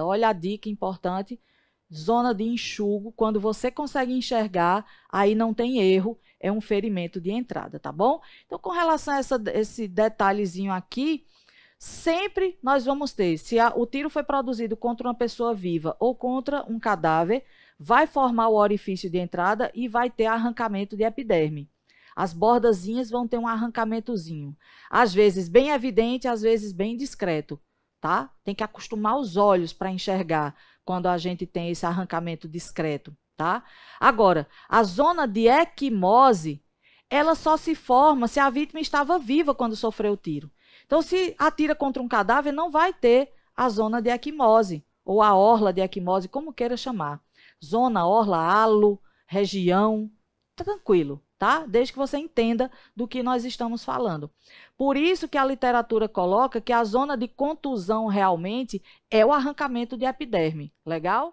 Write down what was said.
Olha a dica importante. Zona de enxugo, quando você consegue enxergar, aí não tem erro, é um ferimento de entrada, tá bom? Então, com relação a essa, esse detalhezinho aqui, sempre nós vamos ter, se a, o tiro foi produzido contra uma pessoa viva ou contra um cadáver, vai formar o orifício de entrada e vai ter arrancamento de epiderme. As bordazinhas vão ter um arrancamentozinho, às vezes bem evidente, às vezes bem discreto tá? Tem que acostumar os olhos para enxergar quando a gente tem esse arrancamento discreto, tá? Agora, a zona de equimose, ela só se forma se a vítima estava viva quando sofreu o tiro. Então, se atira contra um cadáver, não vai ter a zona de equimose, ou a orla de equimose, como queira chamar. Zona, orla, halo, região, tranquilo, tá? Desde que você entenda do que nós estamos falando. Por isso que a literatura coloca que a zona de contusão realmente é o arrancamento de epiderme, legal?